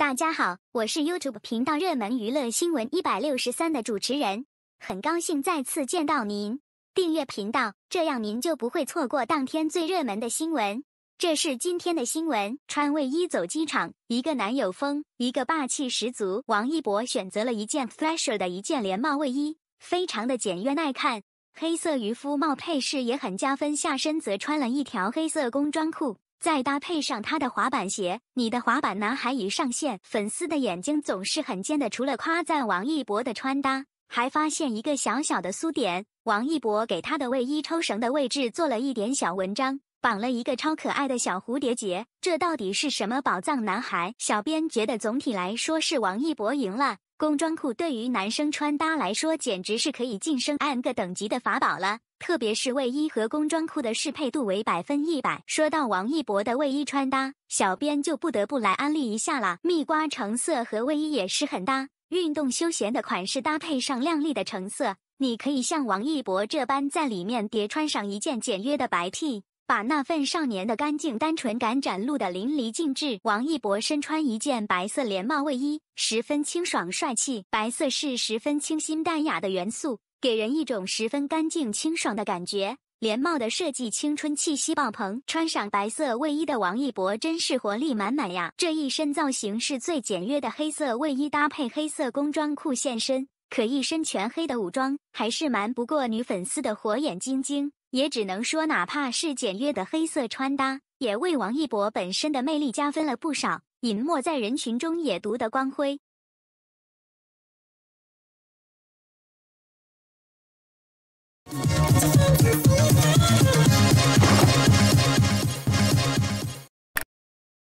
大家好，我是 YouTube 频道热门娱乐新闻一百六十三的主持人，很高兴再次见到您。订阅频道，这样您就不会错过当天最热门的新闻。这是今天的新闻：穿卫衣走机场，一个男友风，一个霸气十足。王一博选择了一件 Fresher 的一件连帽卫衣，非常的简约耐看，黑色渔夫帽配饰也很加分，下身则穿了一条黑色工装裤。再搭配上他的滑板鞋，你的滑板男孩已上线。粉丝的眼睛总是很尖的，除了夸赞王一博的穿搭，还发现一个小小的苏点：王一博给他的卫衣抽绳的位置做了一点小文章，绑了一个超可爱的小蝴蝶结。这到底是什么宝藏男孩？小编觉得总体来说是王一博赢了。工装裤对于男生穿搭来说，简直是可以晋升 n 个等级的法宝了。特别是卫衣和工装裤的适配度为百分一百。说到王一博的卫衣穿搭，小编就不得不来安利一下啦！蜜瓜橙色和卫衣也是很搭，运动休闲的款式搭配上亮丽的橙色，你可以像王一博这般在里面叠穿上一件简约的白 T。把那份少年的干净单纯感展露的淋漓尽致。王一博身穿一件白色连帽卫衣，十分清爽帅气。白色是十分清新淡雅的元素，给人一种十分干净清爽的感觉。连帽的设计，青春气息爆棚。穿上白色卫衣的王一博，真是活力满满呀！这一身造型是最简约的黑色卫衣搭配黑色工装裤现身，可一身全黑的武装还是瞒不过女粉丝的火眼金睛。也只能说，哪怕是简约的黑色穿搭，也为王一博本身的魅力加分了不少，隐没在人群中也独得光辉。